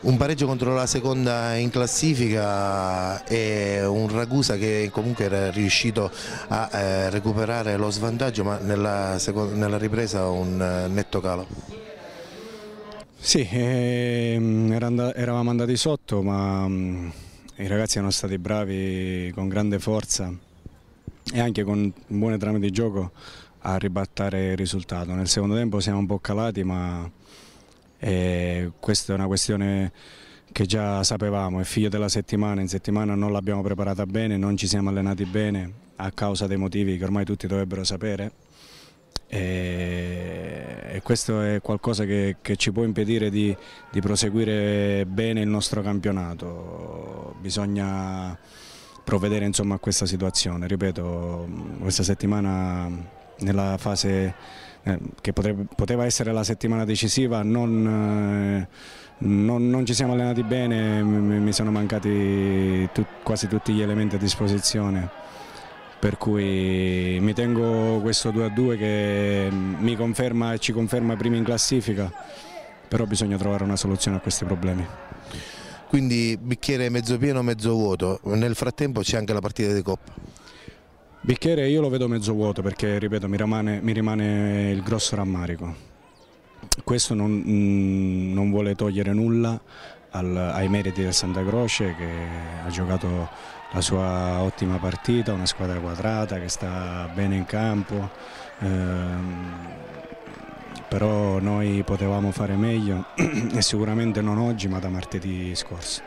Un pareggio contro la seconda in classifica e un Ragusa che comunque era riuscito a eh, recuperare lo svantaggio ma nella, nella ripresa un eh, netto calo. Sì, ehm, eravamo andati sotto ma mm, i ragazzi erano stati bravi con grande forza e anche con buone trame di gioco a ribattare il risultato. Nel secondo tempo siamo un po' calati ma... Eh, eh, questa è una questione che già sapevamo, è figlio della settimana, in settimana non l'abbiamo preparata bene, non ci siamo allenati bene a causa dei motivi che ormai tutti dovrebbero sapere e, questo è qualcosa che, che ci può impedire di, di, proseguire bene il nostro campionato, bisogna provvedere insomma, a questa situazione, ripeto questa settimana nella fase eh, che potrebbe, poteva essere la settimana decisiva, non, eh, non, non ci siamo allenati bene, mi, sono mancati tu, quasi tutti gli elementi a disposizione. Per cui mi tengo questo 2 a 2 che mm, mi conferma e ci conferma prima in classifica, però bisogna trovare una soluzione a questi problemi quindi bicchiere mezzo pieno, mezzo vuoto. Nel frattempo c'è anche la partita di Coppa. Bicchiere io lo vedo mezzo vuoto perché, ripeto, mi rimane, mi rimane il grosso rammarico. Questo non, mh, mm, non vuole togliere nulla al, ai meriti del Santa Croce che ha giocato la sua ottima partita, una squadra quadrata che sta bene in campo, ehm, però noi potevamo fare meglio e sicuramente non oggi ma da martedì scorso.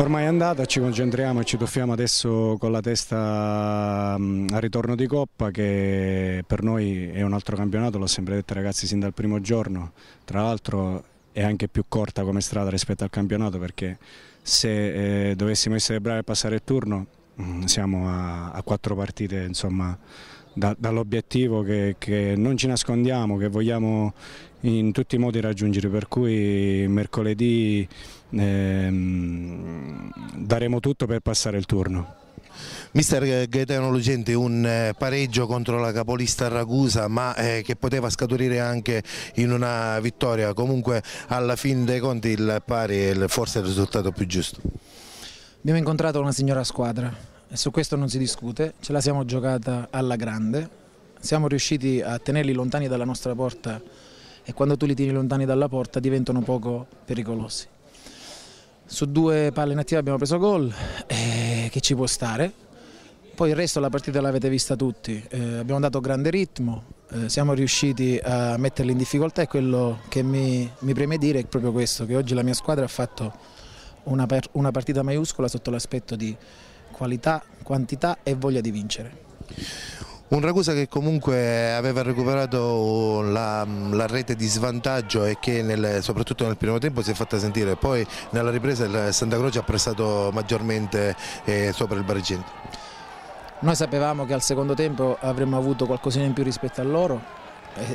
Ormai è andata, ci concentriamo e ci tuffiamo adesso con la testa mm, al ritorno di Coppa che per noi è un altro campionato, l'ho sempre detto ragazzi sin dal primo giorno, tra l'altro è anche più corta come strada rispetto al campionato perché se eh, dovessimo essere bravi a passare il turno mm, siamo a, a quattro partite insomma da, dall'obiettivo che, che, non ci nascondiamo, che vogliamo in tutti i modi raggiungere, per cui mercoledì ehm, daremo tutto per passare il turno. Mister Gaetano Lugenti, un eh, pareggio contro la capolista Ragusa ma eh, che poteva scaturire anche in una vittoria, comunque alla fine dei conti il pari è forse il risultato più giusto. Abbiamo incontrato una signora squadra e su questo non si discute, ce la siamo giocata alla grande, siamo riusciti a tenerli lontani dalla nostra porta e quando tu li tieni lontani dalla porta diventano poco pericolosi. Su due palle inattive abbiamo preso gol, eh, che ci può stare. Poi il resto della partita l'avete vista tutti, eh, abbiamo dato grande ritmo, eh, siamo riusciti a metterli in difficoltà e quello che mi, mi preme dire è proprio questo, che oggi la mia squadra ha fatto una, per, una partita maiuscola sotto l'aspetto di qualità, quantità e voglia di vincere. Un Ragusa che comunque aveva recuperato la, la rete di svantaggio e che nel, soprattutto nel primo tempo si è fatta sentire, poi nella ripresa il Santa Croce ha prestato maggiormente eh, sopra il Barigento. Noi sapevamo che al secondo tempo avremmo avuto qualcosina in più rispetto a loro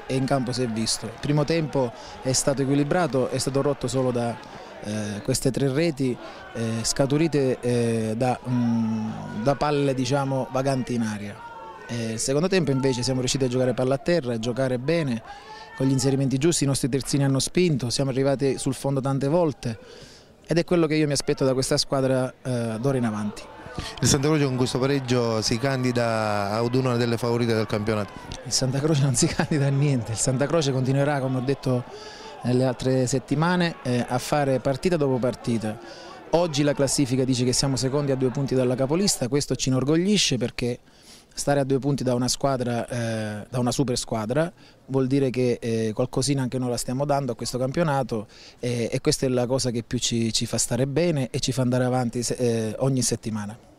e in campo si è visto. Il primo tempo è stato equilibrato, è stato rotto solo da, eh, queste tre reti eh, scaturite eh, da, mh, mm, da, palle diciamo, vaganti in aria. Nel secondo tempo invece siamo riusciti a giocare palla a terra, a giocare bene, con gli inserimenti giusti i nostri terzini hanno spinto, siamo arrivati sul fondo tante volte ed è quello che io mi aspetto da questa squadra eh, d'ora in avanti. Il Santa Croce con questo pareggio si candida ad una delle favorite del campionato? Il Santa Croce non si candida a niente, il Santa Croce continuerà come ho detto nelle altre settimane eh, a fare partita dopo partita. Oggi la classifica dice che siamo secondi a due punti dalla capolista, questo ci inorgoglisce perché stare a due punti da una, squadra, eh, da una super squadra vuol dire che eh, qualcosina anche noi la stiamo dando a questo campionato eh, e questa è la cosa che più ci, ci, fa stare bene e ci fa andare avanti eh, ogni settimana.